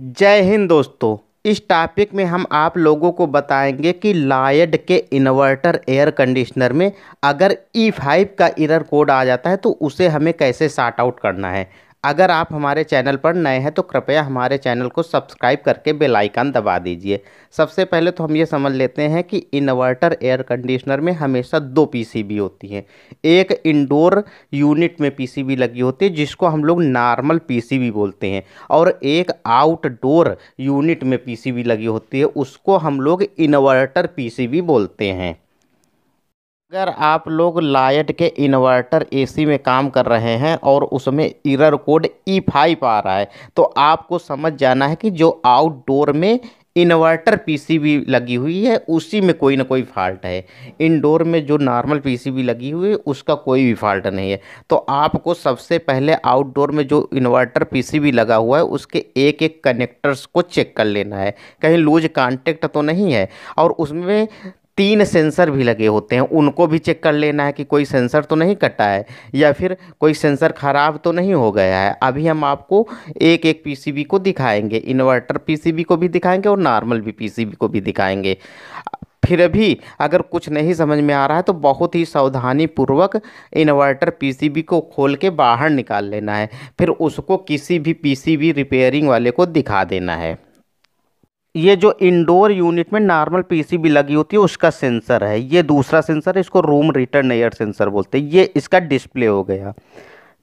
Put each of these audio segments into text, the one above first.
जय हिंद दोस्तों इस टॉपिक में हम आप लोगों को बताएंगे कि लायड के इन्वर्टर एयर कंडीशनर में अगर ई e फाइव का इरर कोड आ जाता है तो उसे हमें कैसे शार्ट आउट करना है अगर आप हमारे चैनल पर नए हैं तो कृपया हमारे चैनल को सब्सक्राइब करके बेल आइकन दबा दीजिए सबसे पहले तो हम ये समझ लेते हैं कि इन्वर्टर एयर कंडीशनर में हमेशा दो पीसीबी होती हैं एक इंडोर यूनिट में पीसीबी लगी होती है जिसको हम लोग नॉर्मल पीसीबी बोलते हैं और एक आउटडोर यूनिट में पीसीबी लगी होती है उसको हम लोग इन्वर्टर पीसीबी बोलते हैं अगर आप लोग लाइट के इन्वर्टर एसी में काम कर रहे हैं और उसमें error code E e five आ रहा है तो आपको समझ जाना है कि जो आउटडोर में इन्वर्टर पीसीबी लगी हुई है उसी में कोई ना कोई फॉल्ट है इंडोर में जो नॉर्मल पीसीबी लगी हुई है उसका कोई भी फॉल्ट नहीं है तो आपको सबसे पहले आउटडोर में जो इन्वर्टर पीसीबी लगा हुआ है उसके एक एक कनेक्टर्स को चेक कर लेना है कहीं लूज कांटेक्ट तो नहीं है और उसमें तीन सेंसर भी लगे होते हैं उनको भी चेक कर लेना है कि कोई सेंसर तो नहीं कटा है या फिर कोई सेंसर ख़राब तो नहीं हो गया है अभी हम आपको एक एक पीसीबी को दिखाएंगे इन्वर्टर पीसीबी को भी दिखाएंगे और नॉर्मल भी पीसीबी को भी दिखाएंगे फिर भी अगर कुछ नहीं समझ में आ रहा है तो बहुत ही सावधानी पूर्वक इन्वर्टर पीसीबी को खोल के बाहर निकाल लेना है फिर उसको किसी भी पीसीबी रिपेयरिंग वाले को दिखा देना है ये जो इंडोर यूनिट में नॉर्मल पीसीबी लगी होती है उसका सेंसर है ये दूसरा सेंसर है इसको रूम रिटर्न एयर सेंसर बोलते हैं ये इसका डिस्प्ले हो गया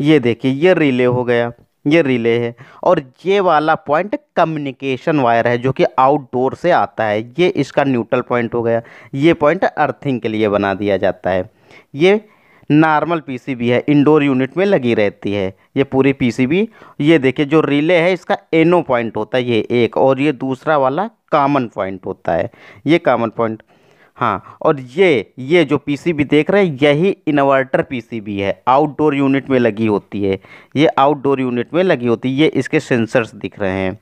ये देखिए ये रिले हो गया ये रिले है और ये वाला पॉइंट कम्युनिकेशन वायर है जो कि आउटडोर से आता है ये इसका न्यूट्रल पॉइंट हो गया ये पॉइंट अर्थिंग के लिए बना दिया जाता है ये नॉर्मल पीसीबी है इंडोर यूनिट में लगी रहती है ये पूरी पीसीबी ये देखिए जो रिले है इसका एनो पॉइंट होता है ये एक और ये दूसरा वाला कॉमन पॉइंट होता है ये कॉमन पॉइंट हाँ और ये ये जो पीसीबी देख रहे हैं यही इन्वर्टर पीसीबी है आउटडोर यूनिट में लगी होती है ये आउटडोर यूनिट में लगी होती है ये इसके सेंसर्स दिख रहे हैं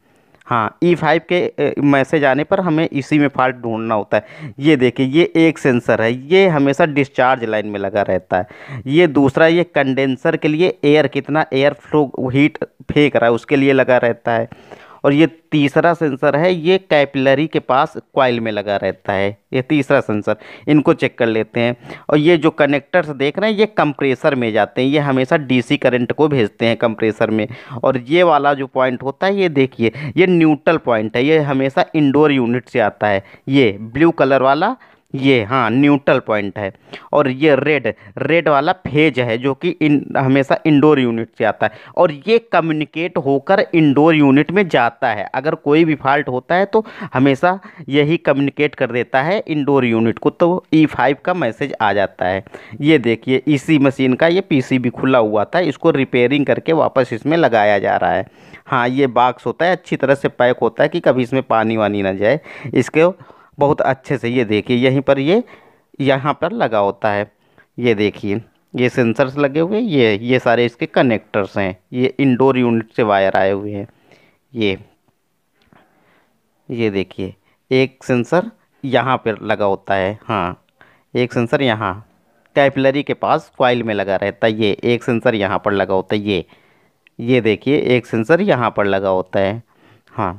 हाँ ई e फाइव के मैसेज आने पर हमें इसी में फॉल्ट ढूंढना होता है ये देखिए ये एक सेंसर है ये हमेशा डिस्चार्ज लाइन में लगा रहता है ये दूसरा ये कंडेंसर के लिए एयर कितना एयर फ्लो हीट फेंक रहा है उसके लिए लगा रहता है और ये तीसरा सेंसर है ये कैपिलरी के पास क्वाइल में लगा रहता है ये तीसरा सेंसर इनको चेक कर लेते हैं और ये जो कनेक्टर्स देख रहे हैं ये कंप्रेसर में जाते हैं ये हमेशा डीसी करंट को भेजते हैं कंप्रेसर में और ये वाला जो पॉइंट होता है ये देखिए ये न्यूट्रल पॉइंट है ये हमेशा इंडोर यूनिट से आता है ये ब्लू कलर वाला ये हाँ न्यूट्रल पॉइंट है और ये रेड रेड वाला फेज है जो कि इन हमेशा इंडोर यूनिट से आता है और ये कम्युनिकेट होकर इंडोर यूनिट में जाता है अगर कोई भी फॉल्ट होता है तो हमेशा यही कम्युनिकेट कर देता है इंडोर यूनिट को तो ई e फाइव का मैसेज आ जाता है ये देखिए इसी e मशीन का ये भी खुला हुआ था इसको रिपेयरिंग करके वापस इसमें लगाया जा रहा है हाँ ये बाक्स होता है अच्छी तरह से पैक होता है कि कभी इसमें पानी वानी ना जाए इसके बहुत अच्छे से ये देखिए यहीं पर ये यहाँ पर लगा होता है ये देखिए ये सेंसर्स लगे हुए ये ये सारे इसके कनेक्टर्स हैं ये इंडोर यूनिट से वायर आए हुए हैं ये ये देखिए एक सेंसर यहाँ पर लगा होता है हाँ एक सेंसर यहाँ कैपिलरी के पास क्वाइल में लगा रहता है ये एक सेंसर यहाँ पर लगा होता है ये ये देखिए एक सेंसर यहाँ पर लगा होता है हाँ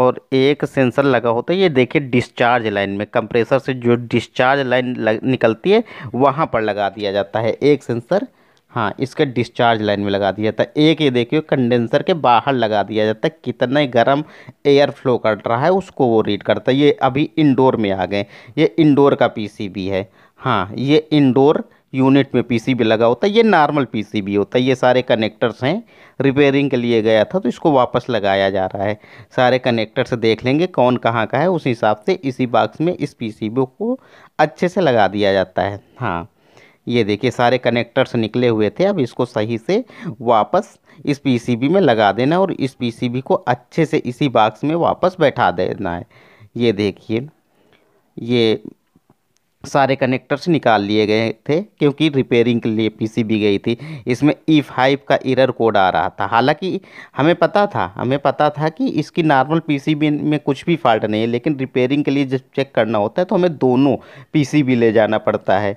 और एक सेंसर लगा होता तो है ये देखिए डिस्चार्ज लाइन में कंप्रेसर से जो डिस्चार्ज लाइन लग, निकलती है वहाँ पर लगा दिया जाता है एक सेंसर हाँ इसके डिस्चार्ज लाइन में लगा दिया जाता है एक ये देखिए कंडेंसर के बाहर लगा दिया जाता है कितना गर्म एयर फ्लो कर रहा है उसको वो रीड करता है ये अभी इंडोर में आ गए ये इंडोर का पीसीबी है हाँ ये इंडोर यूनिट में पीसीबी लगा होता है ये नॉर्मल पीसीबी होता है ये सारे कनेक्टर्स हैं रिपेयरिंग के लिए गया था तो इसको वापस लगाया जा रहा है सारे कनेक्टर्स देख लेंगे कौन कहाँ का है उस हिसाब से इसी बाक्स में इस पीसीबी को अच्छे से लगा दिया जाता है हाँ ये देखिए सारे कनेक्टर्स निकले हुए थे अब इसको सही से वापस इस पी में लगा देना और इस पी को अच्छे से इसी बाक्स में वापस बैठा देना है ये देखिए ये सारे कनेक्टर्स निकाल लिए गए थे क्योंकि रिपेयरिंग के लिए पीसीबी गई थी इसमें ई e फाइव का इरर कोड आ रहा था हालांकि हमें पता था हमें पता था कि इसकी नॉर्मल पीसीबी में कुछ भी फॉल्ट नहीं है लेकिन रिपेयरिंग के लिए जब चेक करना होता है तो हमें दोनों पीसीबी ले जाना पड़ता है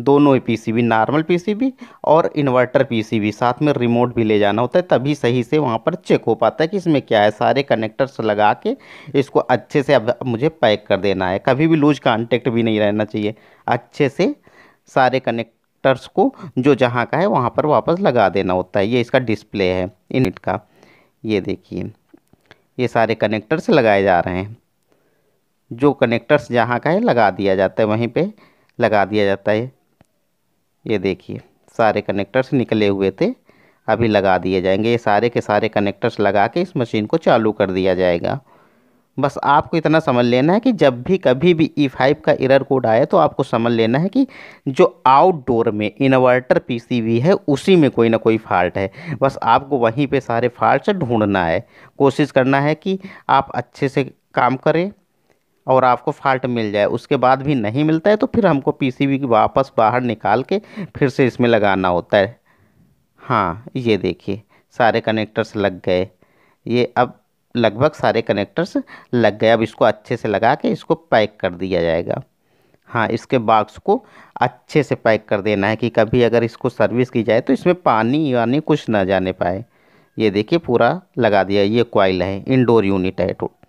दोनों ही पीसीबी नॉर्मल पीसीबी और इन्वर्टर पीसीबी साथ में रिमोट भी ले जाना होता है तभी सही से वहाँ पर चेक हो पाता है कि इसमें क्या है सारे कनेक्टर्स लगा के इसको अच्छे से अब मुझे पैक कर देना है कभी भी लूज कांटेक्ट भी नहीं रहना चाहिए अच्छे से सारे कनेक्टर्स को जो जहाँ का है वहाँ पर वापस लगा देना होता है ये इसका डिस्प्ले है इनट का ये देखिए ये सारे कनेक्टर्स लगाए जा रहे हैं जो कनेक्टर्स जहाँ का है लगा दिया जाता है वहीं पर लगा दिया जाता है ये देखिए सारे कनेक्टर्स निकले हुए थे अभी लगा दिए जाएंगे ये सारे के सारे कनेक्टर्स लगा के इस मशीन को चालू कर दिया जाएगा बस आपको इतना समझ लेना है कि जब भी कभी भी ई e फाइव का इरर कोड आए तो आपको समझ लेना है कि जो आउटडोर में इन्वर्टर पीसीबी है उसी में कोई ना कोई फॉल्ट है बस आपको वहीं पे सारे फॉल्ट ढूंढना है कोशिश करना है कि आप अच्छे से काम करें और आपको फाल्ट मिल जाए उसके बाद भी नहीं मिलता है तो फिर हमको पीसीबी की वापस बाहर निकाल के फिर से इसमें लगाना होता है हाँ ये देखिए सारे कनेक्टर्स लग गए ये अब लगभग सारे कनेक्टर्स लग गए अब इसको अच्छे से लगा के इसको पैक कर दिया जाएगा हाँ इसके बाक्स को अच्छे से पैक कर देना है कि कभी अगर इसको सर्विस की जाए तो इसमें पानी वानी कुछ ना जाने पाए ये देखिए पूरा लगा दिया ये क्वाइल है इंडोर यूनिट है टोटल